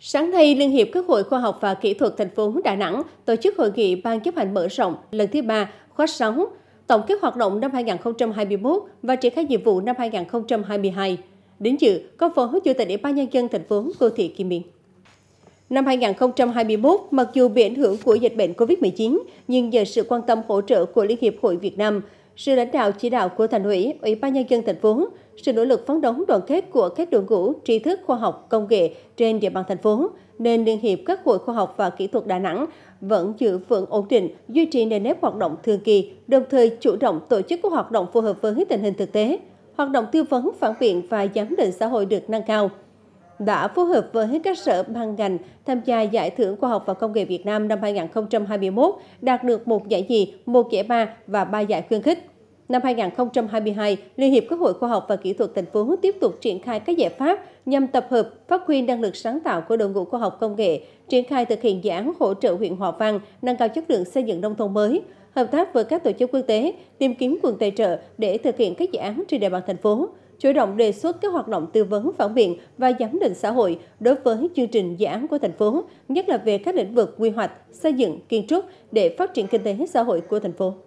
Sáng nay, Liên hiệp các hội khoa học và kỹ thuật thành phố Đà Nẵng tổ chức hội nghị ban chấp hành mở rộng lần thứ ba khóa 6, tổng kết hoạt động năm 2021 và triển khai nhiệm vụ năm 2022. Đến dự có Phó Chủ tịch Ủy ban nhân dân thành phố Cô Thị Kim Miên. Năm 2021, mặc dù bị ảnh hưởng của dịch bệnh COVID-19, nhưng nhờ sự quan tâm hỗ trợ của Liên hiệp Hội Việt Nam, sự lãnh đạo chỉ đạo của thành ủy, ủy ban nhân dân thành phố, sự nỗ lực phấn đấu đoàn kết của các đội ngũ trí thức khoa học công nghệ trên địa bàn thành phố, nên Liên hiệp các hội khoa học và kỹ thuật Đà Nẵng vẫn giữ vững ổn định, duy trì nền nếp hoạt động thường kỳ, đồng thời chủ động tổ chức các hoạt động phù hợp với tình hình thực tế. Hoạt động tư vấn, phản biện và giám định xã hội được nâng cao đã phối hợp với các sở ban ngành tham gia Giải thưởng Khoa học và Công nghệ Việt Nam năm 2021, đạt được một giải nhì, một giải ba và ba giải khuyến khích. Năm 2022, Liên hiệp các hội khoa học và kỹ thuật thành phố tiếp tục triển khai các giải pháp nhằm tập hợp, phát huy năng lực sáng tạo của đội ngũ khoa học công nghệ, triển khai thực hiện dự án hỗ trợ huyện Hòa Vang nâng cao chất lượng xây dựng nông thôn mới, hợp tác với các tổ chức quốc tế, tìm kiếm nguồn tài trợ để thực hiện các dự án trên địa bàn thành phố chủ động đề xuất các hoạt động tư vấn phản biện và giám định xã hội đối với chương trình dự án của thành phố, nhất là về các lĩnh vực quy hoạch, xây dựng, kiến trúc để phát triển kinh tế xã hội của thành phố.